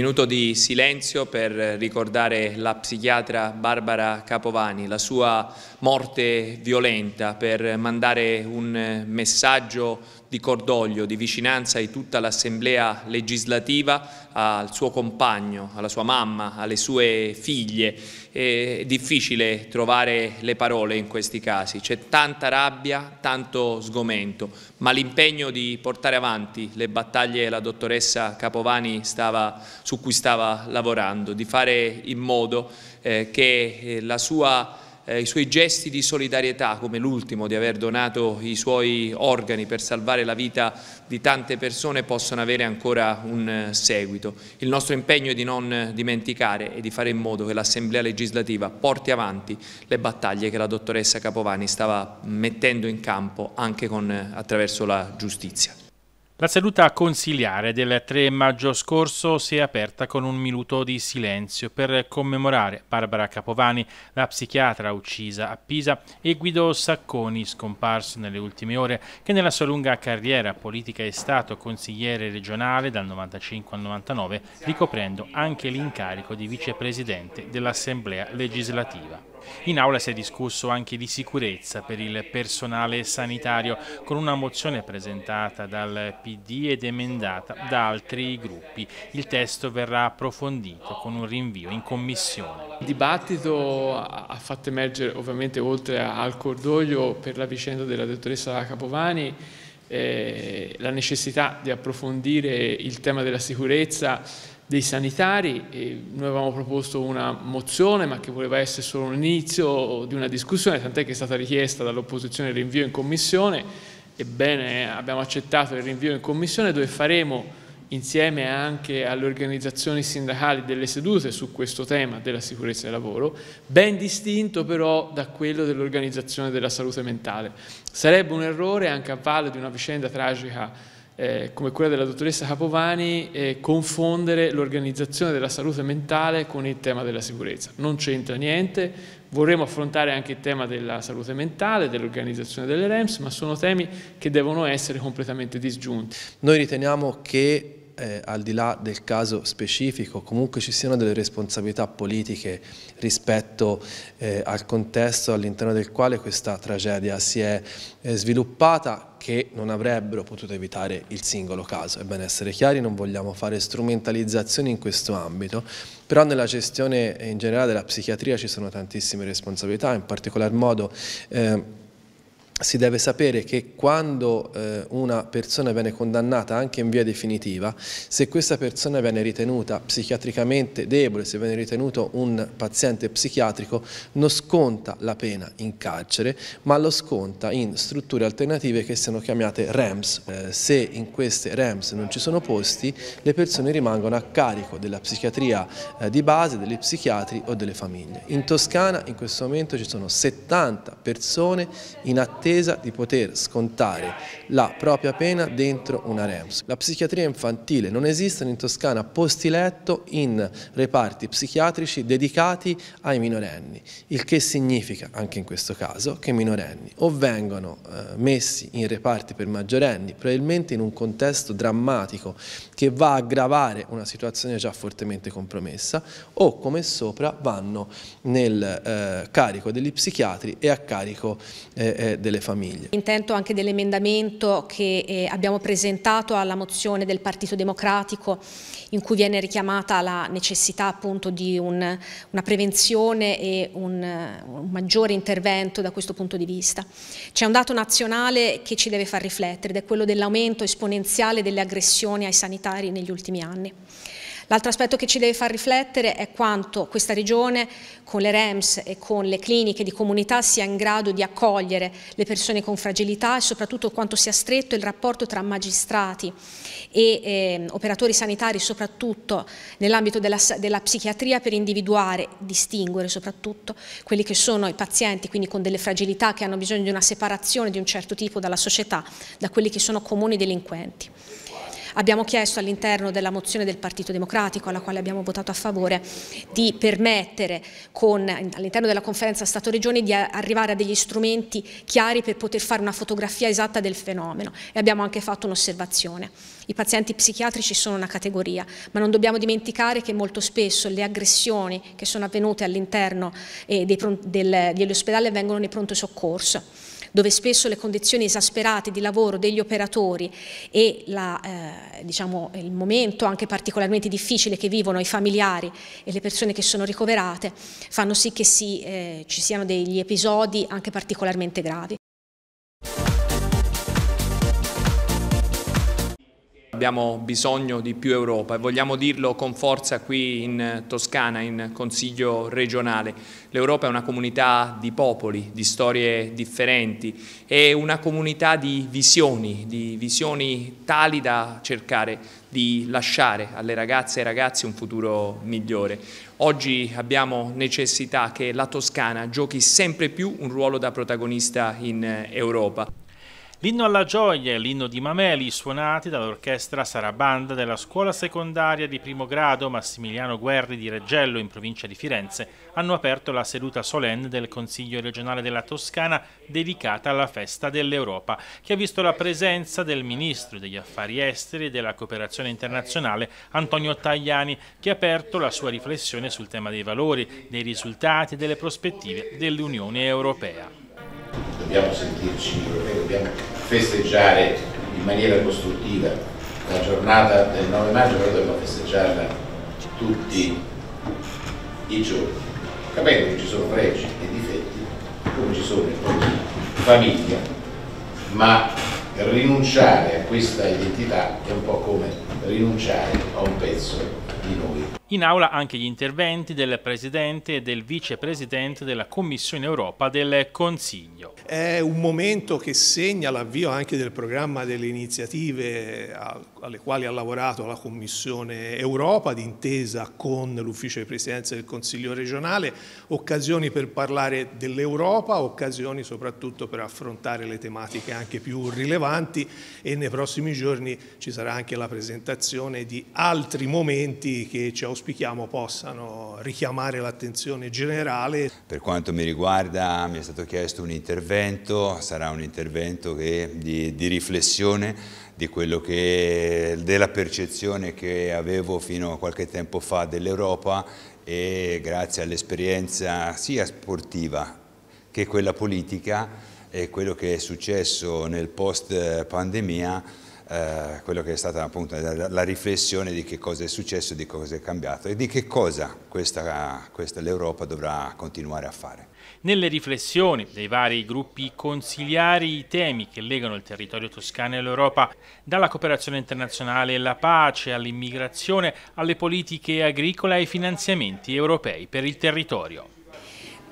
minuto di silenzio per ricordare la psichiatra Barbara Capovani, la sua morte violenta, per mandare un messaggio di cordoglio, di vicinanza di tutta l'Assemblea legislativa al suo compagno, alla sua mamma, alle sue figlie. È difficile trovare le parole in questi casi, c'è tanta rabbia, tanto sgomento, ma l'impegno di portare avanti le battaglie la dottoressa Capovani stava, su cui stava lavorando, di fare in modo eh, che eh, la sua eh, i suoi gesti di solidarietà, come l'ultimo di aver donato i suoi organi per salvare la vita di tante persone, possono avere ancora un eh, seguito. Il nostro impegno è di non dimenticare e di fare in modo che l'Assemblea legislativa porti avanti le battaglie che la dottoressa Capovani stava mettendo in campo anche con, eh, attraverso la giustizia. La seduta consiliare del 3 maggio scorso si è aperta con un minuto di silenzio per commemorare Barbara Capovani, la psichiatra uccisa a Pisa, e Guido Sacconi, scomparso nelle ultime ore, che nella sua lunga carriera politica è stato consigliere regionale dal 95 al 99, ricoprendo anche l'incarico di vicepresidente dell'Assemblea legislativa. In aula si è discusso anche di sicurezza per il personale sanitario con una mozione presentata dal PD ed emendata da altri gruppi. Il testo verrà approfondito con un rinvio in commissione. Il dibattito ha fatto emergere ovviamente oltre al cordoglio per la vicenda della dottoressa Capovani eh, la necessità di approfondire il tema della sicurezza dei sanitari, noi avevamo proposto una mozione ma che voleva essere solo un inizio di una discussione, tant'è che è stata richiesta dall'opposizione il rinvio in commissione, ebbene abbiamo accettato il rinvio in commissione dove faremo insieme anche alle organizzazioni sindacali delle sedute su questo tema della sicurezza del lavoro, ben distinto però da quello dell'organizzazione della salute mentale. Sarebbe un errore anche a valle di una vicenda tragica eh, come quella della dottoressa Capovani, eh, confondere l'organizzazione della salute mentale con il tema della sicurezza. Non c'entra niente, vorremmo affrontare anche il tema della salute mentale, dell'organizzazione delle REMS, ma sono temi che devono essere completamente disgiunti. Noi riteniamo che eh, al di là del caso specifico, comunque ci siano delle responsabilità politiche rispetto eh, al contesto all'interno del quale questa tragedia si è eh, sviluppata che non avrebbero potuto evitare il singolo caso. È bene essere chiari, non vogliamo fare strumentalizzazioni in questo ambito, però nella gestione eh, in generale della psichiatria ci sono tantissime responsabilità, in particolar modo... Ehm, si deve sapere che quando eh, una persona viene condannata anche in via definitiva, se questa persona viene ritenuta psichiatricamente debole, se viene ritenuto un paziente psichiatrico, non sconta la pena in carcere, ma lo sconta in strutture alternative che siano chiamate REMS. Eh, se in queste REMS non ci sono posti, le persone rimangono a carico della psichiatria eh, di base, degli psichiatri o delle famiglie. In Toscana in questo momento ci sono 70 persone in attesa attesa di poter scontare la propria pena dentro una REMS. La psichiatria infantile non esistono in Toscana posti letto in reparti psichiatrici dedicati ai minorenni, il che significa anche in questo caso che i minorenni o vengono eh, messi in reparti per maggiorenni, probabilmente in un contesto drammatico che va a aggravare una situazione già fortemente compromessa, o come sopra vanno nel eh, carico degli psichiatri e a carico eh, eh delle delle famiglie. Intento anche dell'emendamento che eh, abbiamo presentato alla mozione del Partito Democratico in cui viene richiamata la necessità appunto di un, una prevenzione e un, un maggiore intervento da questo punto di vista. C'è un dato nazionale che ci deve far riflettere ed è quello dell'aumento esponenziale delle aggressioni ai sanitari negli ultimi anni. L'altro aspetto che ci deve far riflettere è quanto questa regione con le REMS e con le cliniche di comunità sia in grado di accogliere le persone con fragilità e soprattutto quanto sia stretto il rapporto tra magistrati e eh, operatori sanitari soprattutto nell'ambito della, della psichiatria per individuare, distinguere soprattutto quelli che sono i pazienti quindi con delle fragilità che hanno bisogno di una separazione di un certo tipo dalla società, da quelli che sono comuni delinquenti. Abbiamo chiesto all'interno della mozione del Partito Democratico, alla quale abbiamo votato a favore, di permettere all'interno della conferenza Stato-Regioni di arrivare a degli strumenti chiari per poter fare una fotografia esatta del fenomeno e abbiamo anche fatto un'osservazione. I pazienti psichiatrici sono una categoria, ma non dobbiamo dimenticare che molto spesso le aggressioni che sono avvenute all'interno eh, degli ospedali vengono nei pronto soccorso dove spesso le condizioni esasperate di lavoro degli operatori e la, eh, diciamo, il momento anche particolarmente difficile che vivono i familiari e le persone che sono ricoverate fanno sì che si, eh, ci siano degli episodi anche particolarmente gravi. abbiamo bisogno di più Europa e vogliamo dirlo con forza qui in Toscana, in Consiglio regionale. L'Europa è una comunità di popoli, di storie differenti, è una comunità di visioni, di visioni tali da cercare di lasciare alle ragazze e ai ragazzi un futuro migliore. Oggi abbiamo necessità che la Toscana giochi sempre più un ruolo da protagonista in Europa. L'inno alla gioia e l'inno di Mameli suonati dall'orchestra Sarabanda della scuola secondaria di primo grado Massimiliano Guerri di Reggello in provincia di Firenze hanno aperto la seduta solenne del Consiglio regionale della Toscana dedicata alla festa dell'Europa che ha visto la presenza del Ministro degli Affari Esteri e della Cooperazione Internazionale Antonio Tajani che ha aperto la sua riflessione sul tema dei valori, dei risultati e delle prospettive dell'Unione Europea dobbiamo sentirci europei, eh, dobbiamo festeggiare in maniera costruttiva la giornata del 9 maggio, però dobbiamo festeggiarla tutti i giorni, capendo che ci sono pregi e difetti, come ci sono in ogni famiglia, ma rinunciare a questa identità è un po' come rinunciare a un pezzo di noi. In aula anche gli interventi del Presidente e del Vicepresidente della Commissione Europa del Consiglio. È un momento che segna l'avvio anche del programma delle iniziative eh, alle quali ha lavorato la Commissione Europa d'intesa con l'Ufficio di Presidenza del Consiglio regionale, occasioni per parlare dell'Europa, occasioni soprattutto per affrontare le tematiche anche più rilevanti e nei prossimi giorni ci sarà anche la presentazione di altri momenti che ci auspicano auspichiamo possano richiamare l'attenzione generale. Per quanto mi riguarda mi è stato chiesto un intervento, sarà un intervento che, di, di, riflessione di che, della percezione che avevo fino a qualche tempo fa dell'Europa e grazie all'esperienza sia sportiva che quella politica e quello che è successo nel post pandemia eh, quello che è stata appunto la, la, riflessione di che cosa è successo, di cosa è cambiato e di che cosa questa, questa l'Europa dovrà continuare a fare. Nelle riflessioni dei vari gruppi consigliari i temi che legano il territorio toscano e l'Europa, dalla cooperazione internazionale alla pace, all'immigrazione, alle politiche agricole ai finanziamenti europei per il territorio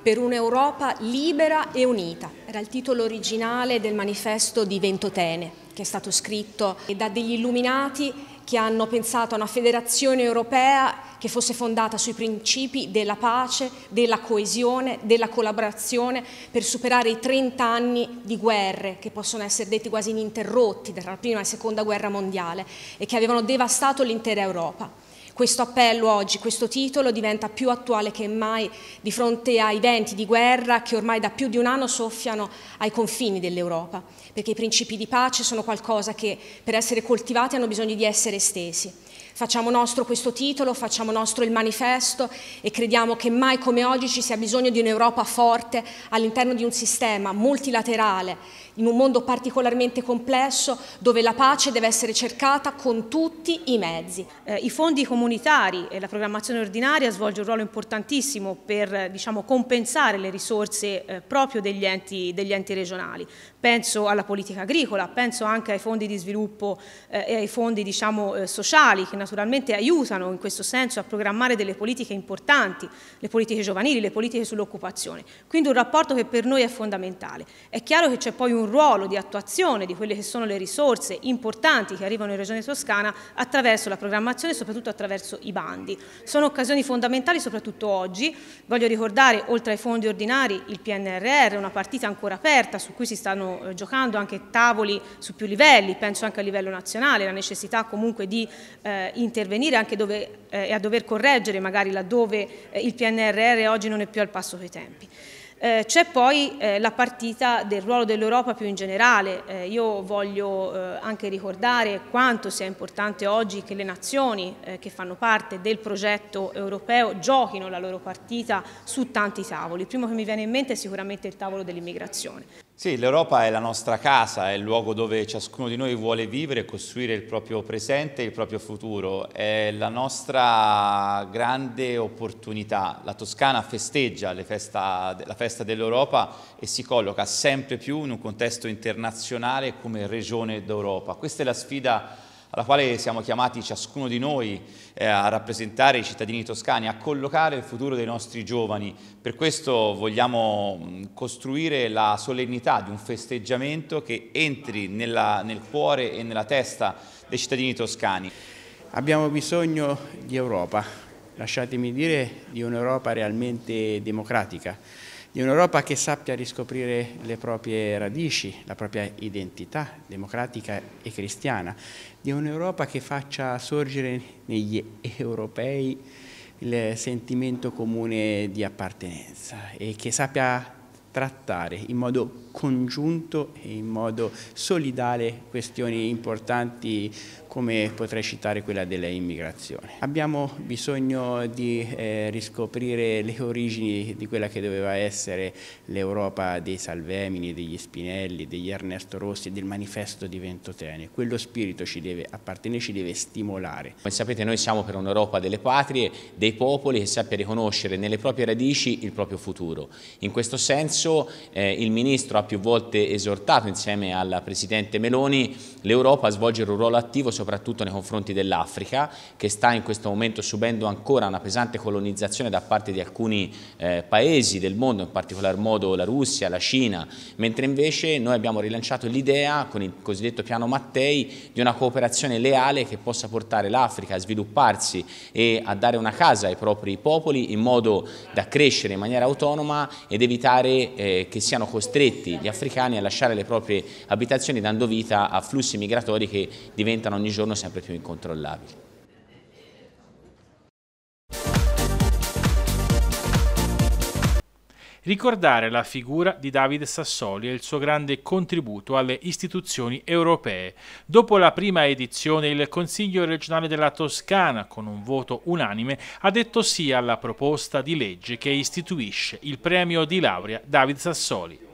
per un'Europa libera e unita. Era il titolo originale del manifesto di Ventotene, che è stato scritto da degli illuminati che hanno pensato a una federazione europea che fosse fondata sui principi della pace, della coesione, della collaborazione per superare i 30 anni di guerre che possono essere detti quasi ininterrotti tra la prima e la seconda guerra mondiale e che avevano devastato l'intera Europa. Questo appello oggi, questo titolo diventa più attuale che mai di fronte ai venti di guerra che ormai da più di un anno soffiano ai confini dell'Europa, perché i principi di pace sono qualcosa che per essere coltivati hanno bisogno di essere estesi. Facciamo nostro questo titolo, facciamo nostro il manifesto e crediamo che mai come oggi ci sia bisogno di un'Europa forte all'interno di un sistema multilaterale, in un mondo particolarmente complesso dove la pace deve essere cercata con tutti i mezzi. Eh, I fondi comunitari e la programmazione ordinaria svolge un ruolo importantissimo per eh, diciamo, compensare le risorse eh, proprio degli enti, degli enti, regionali. Penso alla politica agricola, penso anche ai fondi di sviluppo eh, e ai fondi diciamo, eh, sociali che naturalmente aiutano in questo senso a programmare delle politiche importanti, le politiche giovanili, le politiche sull'occupazione. Quindi un rapporto che per noi è fondamentale. È chiaro che c'è poi un ruolo di attuazione di quelle che sono le risorse importanti che arrivano in Regione Toscana attraverso la programmazione e soprattutto attraverso i bandi. Sono occasioni fondamentali soprattutto oggi. Voglio ricordare oltre ai fondi ordinari il PNRR, una partita ancora aperta su cui si stanno eh, giocando anche tavoli su più livelli, penso anche a livello nazionale, la necessità comunque di eh, intervenire anche dove, eh, e a dover correggere magari laddove eh, il PNRR oggi non è più al passo coi tempi. Eh, C'è poi eh, la partita del ruolo dell'Europa più in generale. Eh, io voglio eh, anche ricordare quanto sia importante oggi che le nazioni eh, che fanno parte del progetto europeo giochino la loro partita su tanti tavoli. Il primo che mi viene in mente è sicuramente il tavolo dell'immigrazione. Sì, l'Europa è la nostra casa, è il luogo dove ciascuno di noi vuole vivere e costruire il proprio presente e il proprio futuro. È la nostra grande opportunità. La Toscana festeggia festa, la festa dell'Europa e si colloca sempre più in un contesto internazionale come regione d'Europa. Questa è la sfida alla quale siamo chiamati ciascuno di noi eh, a rappresentare i cittadini toscani, a collocare il futuro dei nostri giovani. Per questo vogliamo costruire la solennità di un festeggiamento che entri nella, nel cuore e nella testa dei cittadini toscani. Abbiamo bisogno di Europa, lasciatemi dire di un'Europa realmente democratica di un'Europa che sappia riscoprire le proprie radici, la propria identità democratica e cristiana, di un'Europa che faccia sorgere negli europei il sentimento comune di appartenenza e che sappia trattare in modo congiunto e in modo solidale questioni importanti come potrei citare quella dell'immigrazione. Abbiamo bisogno di eh, riscoprire le origini di quella che doveva essere l'Europa dei Salvemini, degli Spinelli, degli Ernesto Rossi, del manifesto di Ventotene. Quello spirito ci deve appartenere, ci deve stimolare. Come sapete noi siamo per un'Europa delle patrie, dei popoli che sappia riconoscere nelle proprie radici il proprio futuro. In questo senso eh, il Ministro ha più volte esortato insieme alla Presidente Meloni l'Europa a svolgere un ruolo attivo soprattutto nei confronti dell'Africa che sta in questo momento subendo ancora una pesante colonizzazione da parte di alcuni eh, paesi del mondo, in particolar modo la Russia, la Cina, mentre invece noi abbiamo rilanciato l'idea con il cosiddetto piano Mattei di una cooperazione leale che possa portare l'Africa a svilupparsi e a dare una casa ai propri popoli in modo da crescere in maniera autonoma ed evitare eh, che siano costretti gli africani a lasciare le proprie abitazioni dando vita a flussi migratori che diventano ogni ogni giorno sempre più incontrollabili. Ricordare la figura di David Sassoli e il suo grande contributo alle istituzioni europee. Dopo la prima edizione il Consiglio regionale della Toscana, con un voto unanime, ha detto sì alla proposta di legge che istituisce il premio di laurea David Sassoli.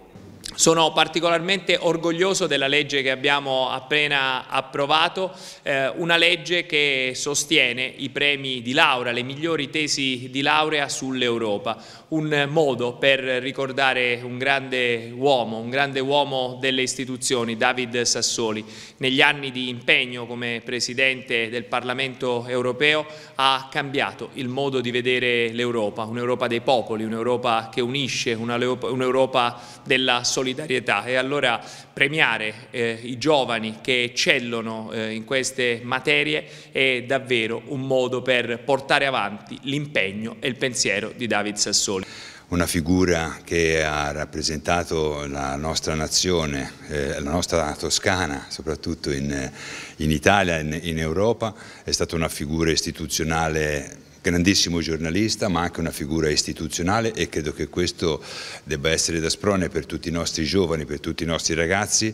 Sono particolarmente orgoglioso della legge che abbiamo appena approvato, eh, una legge che sostiene i premi di laurea, le migliori tesi di laurea sull'Europa, un modo per ricordare un grande uomo, un grande uomo delle istituzioni, David Sassoli. Negli anni di impegno come Presidente del Parlamento europeo ha cambiato il modo di vedere l'Europa, un'Europa dei popoli, un'Europa che unisce, un'Europa della solidarietà solidarietà e allora premiare eh, i giovani che eccellono eh, in queste materie è davvero un modo per portare avanti l'impegno e il pensiero di David Sassoli una figura che ha rappresentato la nostra nazione, eh, la nostra Toscana, soprattutto in, eh, in Italia, in, in Europa, è stata una figura istituzionale grandissimo giornalista ma anche una figura istituzionale e credo che questo debba essere da sprone per tutti i nostri giovani, per tutti i nostri ragazzi,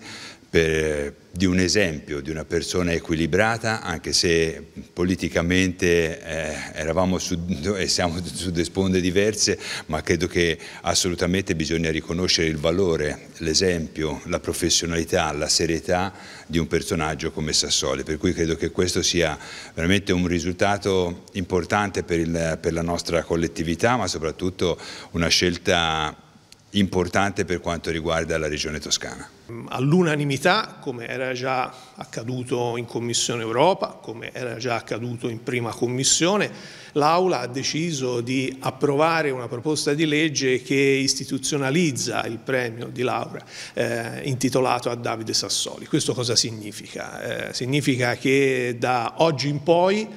per, di un esempio di una persona equilibrata, anche se politicamente eh, eravamo su, e siamo su due sponde diverse, ma credo che assolutamente bisogna riconoscere il valore, l'esempio, la professionalità, la serietà di un personaggio come Sassoli, per cui credo che questo sia veramente un risultato importante per, il, per la nostra collettività, ma soprattutto una scelta importante per quanto riguarda la regione toscana. All'unanimità, come era già accaduto in Commissione Europa, come era già accaduto in prima Commissione, l'Aula ha deciso di approvare una proposta di legge che istituzionalizza il premio di laurea eh, intitolato a Davide Sassoli. Questo cosa significa? Eh, significa che da oggi in poi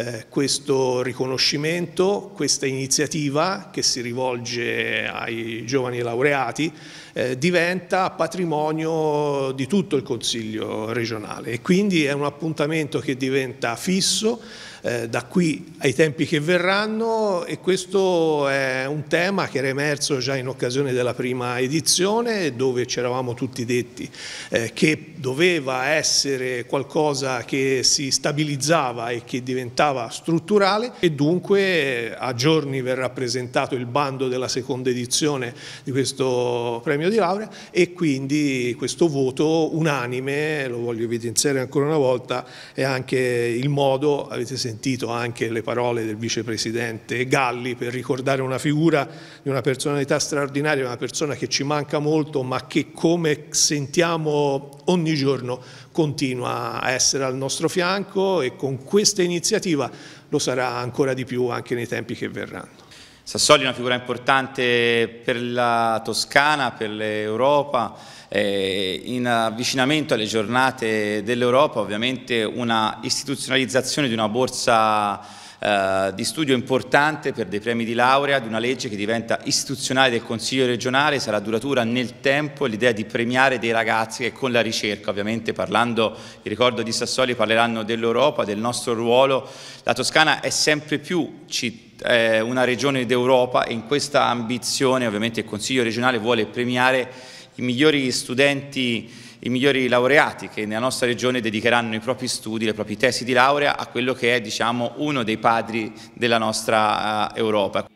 eh, questo riconoscimento, questa iniziativa che si rivolge ai giovani laureati eh, diventa patrimonio di tutto il Consiglio regionale e quindi è un appuntamento che diventa fisso eh, da qui ai tempi che verranno e questo è un tema che era emerso già in occasione della prima edizione dove ci eravamo tutti detti eh, che doveva essere qualcosa che si stabilizzava e che diventava strutturale e dunque eh, a giorni verrà presentato il bando della seconda edizione di questo premio di laurea e quindi questo voto unanime, lo voglio evidenziare ancora una volta, è anche il modo, avete sentito, sentito anche le parole del vicepresidente Galli per ricordare una figura di una personalità straordinaria, una persona che ci manca molto ma che come sentiamo ogni giorno continua a essere al nostro fianco e con questa iniziativa lo sarà ancora di più anche nei tempi che verranno. Sassoli è una figura importante per la Toscana, per l'Europa, eh, in avvicinamento alle giornate dell'Europa, ovviamente una istituzionalizzazione di una borsa eh, di studio importante per dei premi di laurea, di una legge che diventa istituzionale del Consiglio regionale, sarà duratura nel tempo l'idea di premiare dei ragazzi che con la ricerca, ovviamente parlando, vi ricordo di Sassoli, parleranno dell'Europa, del nostro ruolo, la Toscana è sempre più città eh, una regione d'Europa e in questa ambizione ovviamente il Consiglio regionale vuole premiare i migliori studenti i migliori laureati che nella nostra regione dedicheranno i propri studi, le proprie tesi di laurea a quello che è diciamo, uno dei padri della nostra eh, Europa.